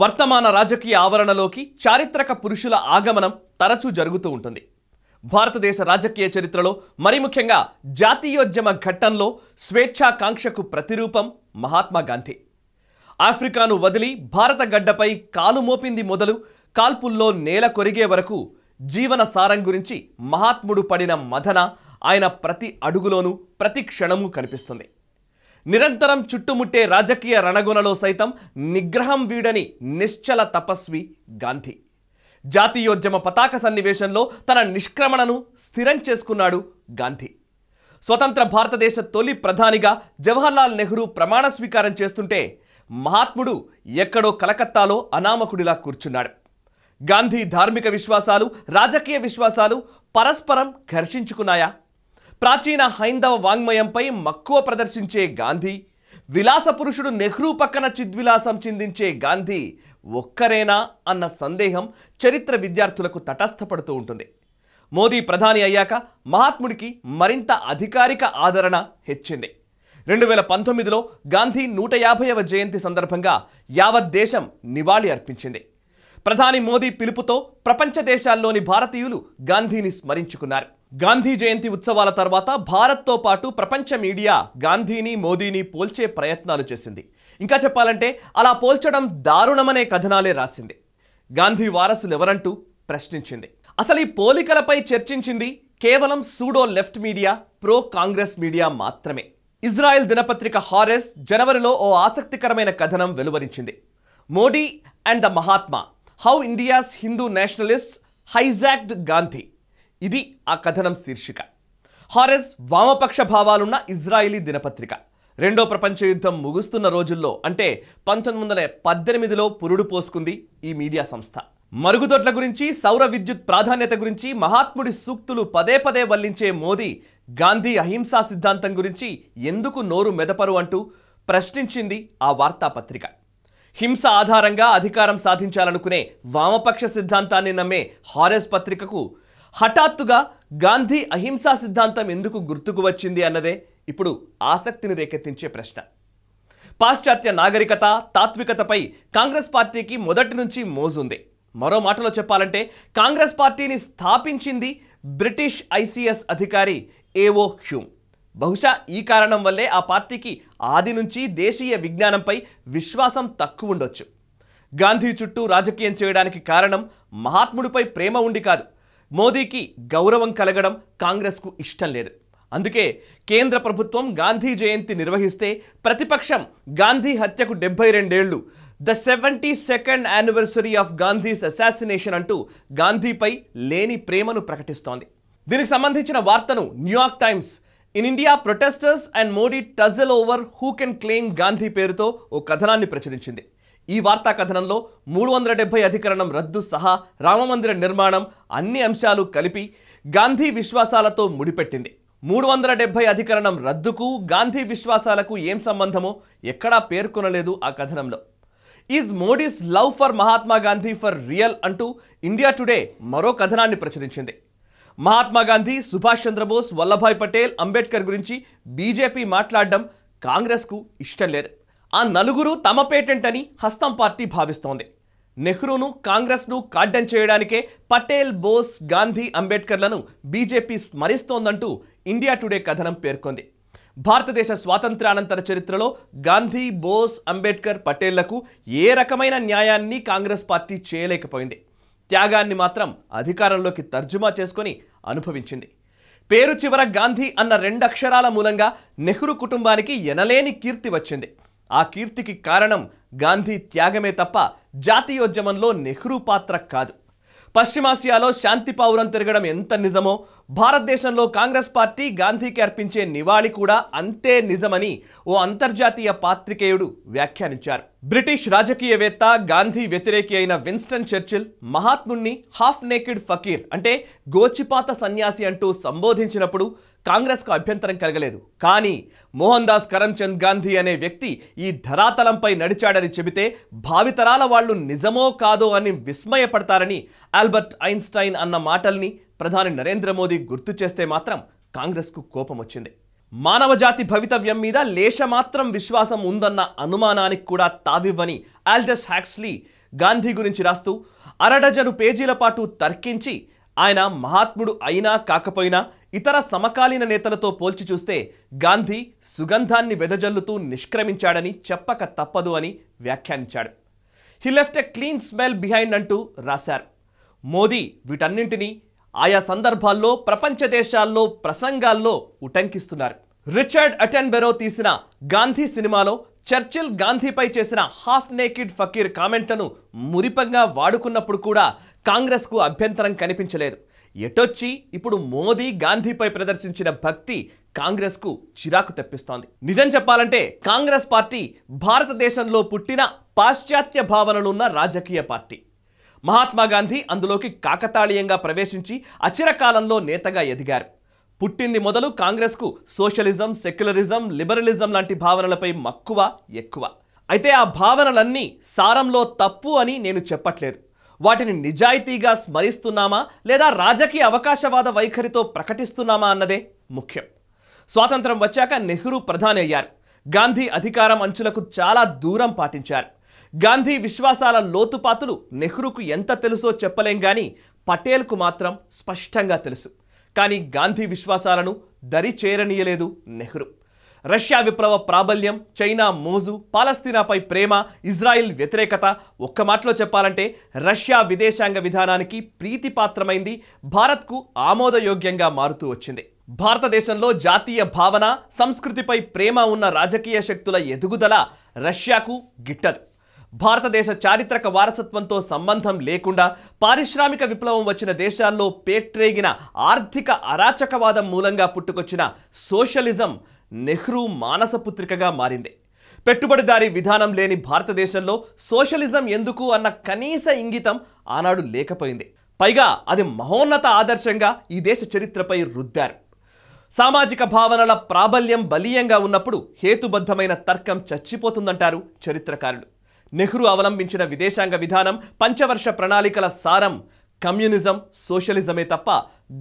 వర్తమాన రాజకీయ ఆవరణలోకి చారిత్రక పురుషుల ఆగమనం తరచూ జరుగుతూ ఉంటుంది భారతదేశ రాజకీయ చరిత్రలో మరి ముఖ్యంగా జాతీయోద్యమ ఘట్టంలో స్వేచ్ఛాకాంక్షకు ప్రతిరూపం మహాత్మా గాంధీ ఆఫ్రికాను వదిలి భారత గడ్డపై కాలు మోపింది మొదలు కాల్పుల్లో నేల కొరిగే వరకు జీవన సారం గురించి మహాత్ముడు పడిన మథన ఆయన ప్రతి అడుగులోనూ ప్రతి క్షణము కనిపిస్తుంది నిరంతరం చుట్టుముట్టే రాజకీయ రణగుణలో సైతం నిగ్రహం వీడని నిశ్చల తపస్వి గాంధీ జాతీయోద్యమ పతాక సన్నివేశంలో తన నిష్క్రమణను స్థిరం చేసుకున్నాడు గాంధీ స్వతంత్ర భారతదేశ తొలి ప్రధానిగా జవహర్లాల్ నెహ్రూ ప్రమాణ స్వీకారం చేస్తుంటే మహాత్ముడు ఎక్కడో కలకత్తాలో అనామకుడిలా కూర్చున్నాడు గాంధీ ధార్మిక విశ్వాసాలు రాజకీయ విశ్వాసాలు పరస్పరం ఘర్షించుకున్నాయా ప్రాచీన హైందవ వాంగ్మయంపై మక్కువ ప్రదర్శించే గాంధీ విలాస పురుషుడు నెహ్రూ పక్కన చిద్విలాసం చిందించే గాంధీ ఒక్కరేనా అన్న సందేహం చరిత్ర విద్యార్థులకు తటస్థపడుతూ ఉంటుంది మోదీ ప్రధాని అయ్యాక మహాత్ముడికి మరింత అధికారిక ఆదరణ హెచ్చింది రెండు వేల పంతొమ్మిదిలో గాంధీ నూట యాభైవ జయంతి సందర్భంగా యావత్ దేశం నివాళి అర్పించింది ప్రధాని మోదీ పిలుపుతో ప్రపంచ దేశాల్లోని భారతీయులు గాంధీని స్మరించుకున్నారు గాంధీ జయంతి ఉత్సవాల తర్వాత భారత్తో పాటు ప్రపంచ మీడియా గాంధీని మోదీని పోల్చే ప్రయత్నాలు చేసింది ఇంకా చెప్పాలంటే అలా పోల్చడం దారుణమనే కథనాలే రాసింది గాంధీ వారసులు ఎవరంటూ ప్రశ్నించింది అసలు ఈ పోలికలపై చర్చించింది కేవలం pseudo left media pro Congress media మాత్రమే ఇజ్రాయెల్ దినపత్రిక హారెస్ జనవరిలో ఓ ఆసక్తికరమైన కథనం వెలువరించింది Modi and the Mahatma how India's Hindu nationalist hijacked Gandhi ఇది ఆ కథనం శీర్షిక హారెస్ వామపక్ష భావాలున్న ఇజ్రాయిలీ దినపత్రిక రెండో ప్రపంచ యుద్ధం ముగుస్తున్న రోజుల్లో అంటే పంతొమ్మిది వందల పద్దెనిమిదిలో పురుడు పోసుకుంది ఈ మీడియా సంస్థ మరుగుదొడ్ల గురించి సౌర విద్యుత్ ప్రాధాన్యత గురించి మహాత్ముడి సూక్తులు పదే పదే వల్లించే మోదీ గాంధీ అహింసా సిద్ధాంతం గురించి ఎందుకు నోరు మెదపరు అంటూ ప్రశ్నించింది ఆ వార్తాపత్రిక హింస ఆధారంగా అధికారం సాధించాలనుకునే వామపక్ష సిద్ధాంతాన్ని నమ్మే హారెస్ పత్రికకు హఠాత్తుగా గాంధీ అహింసా సిద్ధాంతం ఎందుకు గుర్తుకు వచ్చింది అన్నదే ఇప్పుడు ఆసక్తిని రేకెత్తించే ప్రశ్న పాశ్చాత్య నాగరికత తాత్వికతపై కాంగ్రెస్ పార్టీకి మొదటి నుంచి మోజుంది మరో మాటలో చెప్పాలంటే కాంగ్రెస్ పార్టీని స్థాపించింది బ్రిటిష్ ఐసిఎస్ అధికారి ఏవో హ్యూమ్ బహుశా ఈ కారణం వల్లే ఆ పార్టీకి ఆది నుంచి దేశీయ విజ్ఞానంపై విశ్వాసం తక్కువ ఉండొచ్చు గాంధీ చుట్టూ రాజకీయం చేయడానికి కారణం మహాత్ముడిపై ప్రేమ ఉండి కాదు మోదీకి గౌరవం కలగడం కాంగ్రెస్కు ఇష్టం లేదు అందుకే కేంద్ర ప్రభుత్వం గాంధీ జయంతి నిర్వహిస్తే ప్రతిపక్షం గాంధీ హత్యకు డెబ్బై రెండేళ్లు the seventy second anniversary of Gandhi's assassination అంటూ గాంధీపై లేని ప్రేమను ప్రకటిస్తోంది దీనికి సంబంధించిన వార్తను New York Times in India protesters and Modi tussle over who can claim Gandhi పేరుతో ఓ కథనాన్ని ప్రచురించింది ఈ వార్తా కథనంలో మూడు వందల డెబ్బై అధికరణం రద్దు సహా రామమందిర నిర్మాణం అన్ని అంశాలు కలిపి గాంధీ విశ్వాసాలతో ముడిపెట్టింది మూడు వందల డెబ్బై అధికరణం రద్దుకు గాంధీ విశ్వాసాలకు ఏం సంబంధమో ఎక్కడా పేర్కొనలేదు ఆ కథనంలో is Modi's love for Mahatma Gandhi for real అంటూ ఇండియా టుడే మరో కథనాన్ని ప్రచురించింది మహాత్మా గాంధీ సుభాష్ చంద్రబోస్ వల్లభాయ్ పటేల్ అంబేద్కర్ గురించి బీజేపీ మాట్లాడడం కాంగ్రెస్కు ఇష్టం లేదు ఆ నలుగురు తమ పేటెంట్ అని హస్తం పార్టీ భావిస్తోంది నెహ్రూను కాంగ్రెస్ను కాడ్డం చేయడానికే పటేల్ బోస్ గాంధీ అంబేద్కర్లను బీజేపీ స్మరిస్తోందంటూ ఇండియా టుడే కథనం పేర్కొంది భారతదేశ స్వాతంత్రానంతర చరిత్రలో గాంధీ బోస్ అంబేద్కర్ పటేళ్లకు ఏ రకమైన న్యాయాన్ని కాంగ్రెస్ పార్టీ చేయలేకపోయింది త్యాగాన్ని మాత్రం అధికారంలోకి తర్జుమా చేసుకొని అనుభవించింది పేరు చివర గాంధీ అన్న రెండక్షరాల మూలంగా నెహ్రూ కుటుంబానికి ఎనలేని కీర్తి వచ్చింది ఆ కీర్తికి కారణం గాంధీ త్యాగమే తప్ప జాతీయోద్యమంలో నెహ్రూ పాత్ర కాదు పశ్చిమాసియాలో శాంతి పావురం తిరగడం ఎంత నిజమో భారతదేశంలో కాంగ్రెస్ పార్టీ గాంధీకి అర్పించే నివాళి కూడా అంతే నిజమని ఓ అంతర్జాతీయ పాత్రికేయుడు వ్యాఖ్యానించారు బ్రిటిష్ రాజకీయవేత్త గాంధీ వ్యతిరేకి అయిన విన్స్టన్ చర్చిల్ మహాత్ముణ్ణి హాఫ్ నేకిడ్ ఫకీర్ అంటే గోచిపాత సన్యాసి అంటూ సంబోధించినప్పుడు కాంగ్రెస్కు అభ్యంతరం కలగలేదు కానీ మోహన్ దాస్ కరమ్చంద్ గాంధీ అనే వ్యక్తి ఈ ధరాతలంపై నడిచాడని చెబితే భావితరాల వాళ్ళు నిజమో కాదో అని విస్మయపడతారని ఆల్బర్ట్ ఐన్స్టైన్ అన్న మాటల్ని ప్రధాని నరేంద్ర మోదీ గుర్తు చేస్తే మాత్రం కాంగ్రెస్కు కోపం వచ్చింది మానవజాతి భవితవ్యం మీద లేశమాత్రం విశ్వాసం ఉందన్న అనుమానానికి కూడా తావివ్వని ఆల్డస్ హ్యాక్స్లీ గాంధీ గురించి రాస్తూ అరడజను పేజీల పాటు తర్కించి ఆయన మహాత్ముడు అయినా కాకపోయినా ఇతర సమకాలీన నేతలతో పోల్చి చూస్తే గాంధీ సుగంధాన్ని వెదజల్లుతూ నిష్క్రమించాడని చెప్పక తప్పదు అని వ్యాఖ్యానించాడు he left a clean smell behind అంటూ రాశారు మోదీ వీటన్నింటినీ ఆయా సందర్భాల్లో ప్రపంచ దేశాల్లో ప్రసంగాల్లో ఉటంకిస్తున్నారు రిచర్డ్ అటెన్బెరో తీసిన గాంధీ సినిమాలో చర్చిల్ గాంధీపై చేసిన హాఫ్ నేకిడ్ ఫకీర్ కామెంట్లను మురిపంగా వాడుకున్నప్పుడు కూడా కాంగ్రెస్కు అభ్యంతరం కనిపించలేదు ఎటొచ్చి ఇప్పుడు మోదీ గాంధీపై ప్రదర్శించిన భక్తి కాంగ్రెస్కు చిరాకు తెప్పిస్తోంది నిజం చెప్పాలంటే కాంగ్రెస్ పార్టీ భారతదేశంలో పుట్టిన పాశ్చాత్య భావనలున్న రాజకీయ పార్టీ మహాత్మా గాంధీ అందులోకి కాకతాళీయంగా ప్రవేశించి అచిరకాలంలో నేతగా ఎదిగారు పుట్టింది మొదలు కాంగ్రెస్కు సోషలిజం సెక్యులరిజం లిబరలిజం లాంటి భావనలపై మక్కువ ఎక్కువ అయితే ఆ భావనలన్నీ సారంలో తప్పు అని నేను చెప్పట్లేదు వాటిని నిజాయితీగా స్మరిస్తున్నామా లేదా రాజకీయ అవకాశవాద వైఖరితో ప్రకటిస్తున్నామా అన్నదే ముఖ్యం స్వాతంత్రం వచ్చాక నెహ్రూ ప్రధాని అయ్యారు గాంధీ అధికారం అంచులకు చాలా దూరం పాటించారు గాంధీ విశ్వాసాల లోతుపాతులు నెహ్రూకు ఎంత తెలుసో చెప్పలేం కానీ పటేల్కు మాత్రం స్పష్టంగా తెలుసు కానీ గాంధీ విశ్వాసాలను దరి చేరనీయలేదు నెహ్రూ రష్యా విప్లవ ప్రాబల్యం చైనా మోజు పాలస్తీనాపై ప్రేమ ఇజ్రాయిల్ వ్యతిరేకత ఒక్క మాటలో చెప్పాలంటే రష్యా విదేశాంగ విధానానికి ప్రీతిపాత్రమైంది భారత్కు ఆమోదయోగ్యంగా మారుతూ వచ్చింది భారతదేశంలో జాతీయ భావన సంస్కృతిపై ప్రేమ ఉన్న రాజకీయ శక్తుల ఎదుగుదల రష్యాకు గిట్టదు భారతదేశ చారిత్రక వారసత్వంతో సంబంధం లేకుండా పారిశ్రామిక విప్లవం వచ్చిన దేశాల్లో పేట్రేగిన ఆర్థిక అరాచకవాదం మూలంగా పుట్టుకొచ్చిన సోషలిజం నెహ్రూ మానసపుత్రికగా మారింది పెట్టుబడిదారీ విధానం లేని భారతదేశంలో సోషలిజం ఎందుకు అన్న కనీస ఇంగితం ఆనాడు లేకపోయింది పైగా అది మహోన్నత ఆదర్శంగా ఈ దేశ చరిత్రపై రుద్దారు సామాజిక భావనల ప్రాబల్యం బలీయంగా ఉన్నప్పుడు హేతుబద్ధమైన తర్కం చచ్చిపోతుందంటారు చరిత్రకారులు నెహ్రూ అవలంబించిన విదేశాంగ విధానం పంచవర్ష ప్రణాళికల సారం కమ్యూనిజం సోషలిజమే తప్ప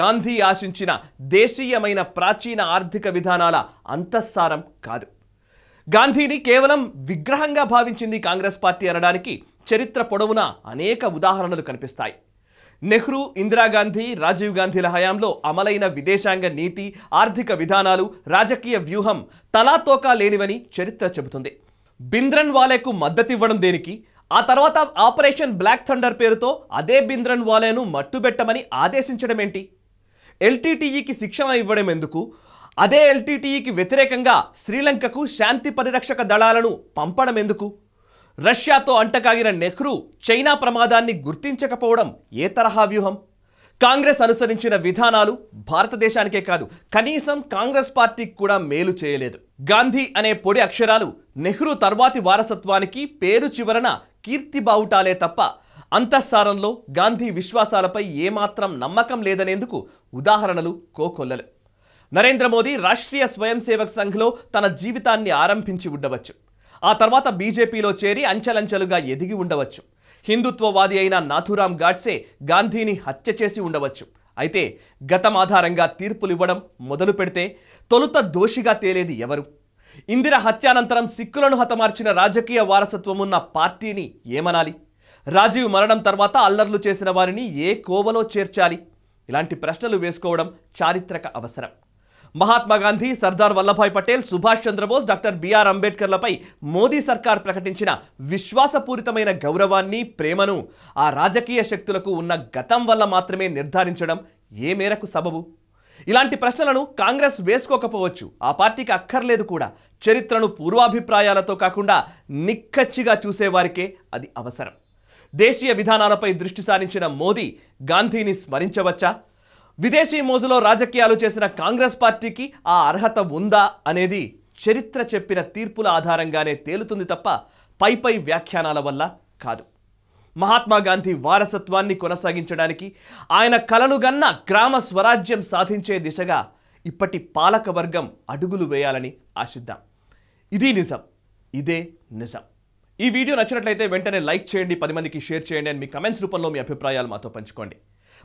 గాంధీ ఆశించిన దేశీయమైన ప్రాచీన ఆర్థిక విధానాల అంతఃసారం కాదు గాంధీని కేవలం విగ్రహంగా భావించింది కాంగ్రెస్ పార్టీ అనడానికి చరిత్ర పొడవున అనేక ఉదాహరణలు కనిపిస్తాయి నెహ్రూ ఇందిరాగాంధీ రాజీవ్ గాంధీల హయాంలో అమలైన విదేశాంగ నీతి ఆర్థిక విధానాలు రాజకీయ వ్యూహం తలాతోకా లేనివని చరిత్ర చెబుతుంది బింద్రన్ వాలేకు మద్దతివ్వడం దేనికి ఆ తర్వాత ఆపరేషన్ బ్లాక్ థండర్ పేరుతో అదే బింద్రన్ వాలేను మట్టుబెట్టమని ఆదేశించడం ఏంటి ఎల్టీటీఈకి శిక్షణ ఇవ్వడం ఎందుకు అదే ఎల్టీటీఈకి వ్యతిరేకంగా శ్రీలంకకు శాంతి పరిరక్షక దళాలను పంపడం ఎందుకు రష్యాతో అంటకాగిన నెహ్రూ చైనా ప్రమాదాన్ని గుర్తించకపోవడం ఏ తరహా వ్యూహం కాంగ్రెస్ అనుసరించిన విధానాలు భారతదేశానికే కాదు కనీసం కాంగ్రెస్ పార్టీకి కూడా మేలు చేయలేదు గాంధీ అనే పొడి అక్షరాలు నెహ్రూ తర్వాతి వారసత్వానికి పేరు చివరన కీర్తి బావుటాలే తప్ప అంతఃసారంలో గాంధీ విశ్వాసాలపై ఏమాత్రం నమ్మకం లేదనేందుకు ఉదాహరణలు కోకొల్లలు నరేంద్ర మోదీ రాష్ట్రీయ స్వయం సేవక్ సంఘ్లో తన జీవితాన్ని ఆరంభించి ఉండవచ్చు ఆ తర్వాత బీజేపీలో చేరి అంచెలంచెలుగా ఎదిగి ఉండవచ్చు హిందుత్వవాది అయిన నాథురాం గాడ్సే గాంధీని హత్య చేసి ఉండవచ్చు అయితే గతం ఆధారంగా తీర్పులు ఇవ్వడం మొదలు పెడితే తొలుత దోషిగా తేలేది ఎవరు ఇందిర హత్యానంతరం సిక్కులను హతమార్చిన రాజకీయ వారసత్వం ఉన్న పార్టీని ఏమనాలి రాజీవ్ మరణం తర్వాత అల్లర్లు చేసిన వారిని ఏ కోవలో చేర్చాలి ఇలాంటి ప్రశ్నలు వేసుకోవడం చారిత్రక అవసరం మహాత్మా గాంధీ సర్దార్ వల్లభాయ్ పటేల్ సుభాష్ చంద్రబోస్ డాక్టర్ బిఆర్ అంబేద్కర్లపై మోదీ సర్కార్ ప్రకటించిన విశ్వాసపూరితమైన గౌరవాన్ని ప్రేమను ఆ రాజకీయ శక్తులకు ఉన్న గతం వల్ల మాత్రమే నిర్ధారించడం ఏ మేరకు సబబు ఇలాంటి ప్రశ్నలను కాంగ్రెస్ వేసుకోకపోవచ్చు ఆ పార్టీకి అక్కర్లేదు కూడా చరిత్రను పూర్వాభిప్రాయాలతో కాకుండా నిక్కచ్చిగా చూసేవారికే అది అవసరం దేశీయ విధానాలపై దృష్టి సారించిన మోదీ గాంధీని స్మరించవచ్చా విదేశీ మోజులో రాజకీయాలు చేసిన కాంగ్రెస్ పార్టీకి ఆ అర్హత ఉందా అనేది చరిత్ర చెప్పిన తీర్పుల ఆధారంగానే తేలుతుంది తప్ప పై పై వ్యాఖ్యానాల వల్ల కాదు మహాత్మా గాంధీ వారసత్వాన్ని కొనసాగించడానికి ఆయన కలలు గన్న గ్రామ స్వరాజ్యం సాధించే దిశగా ఇప్పటి పాలకవర్గం అడుగులు వేయాలని ఆశిద్దాం ఇది నిజం ఇదే నిజం ఈ వీడియో నచ్చినట్లయితే వెంటనే లైక్ చేయండి పది మందికి షేర్ చేయండి అని మీ కమెంట్స్ రూపంలో మీ అభిప్రాయాలు మాతో పంచుకోండి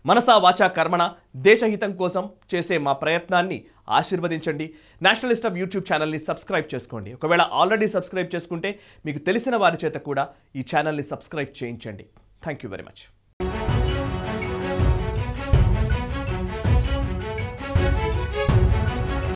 మనసా వాచా కర్మణ దేశహితం కోసం చేసే మా ప్రయత్నాన్ని ఆశీర్వదించండి నేషనలిస్ట్ ఆఫ్ యూట్యూబ్ ఛానల్ని సబ్స్క్రైబ్ చేసుకోండి ఒకవేళ ఆల్రెడీ సబ్స్క్రైబ్ చేసుకుంటే మీకు తెలిసిన వారి చేత కూడా ఈ ఛానల్ని సబ్స్క్రైబ్ చేయించండి థ్యాంక్ యూ వెరీ మచ్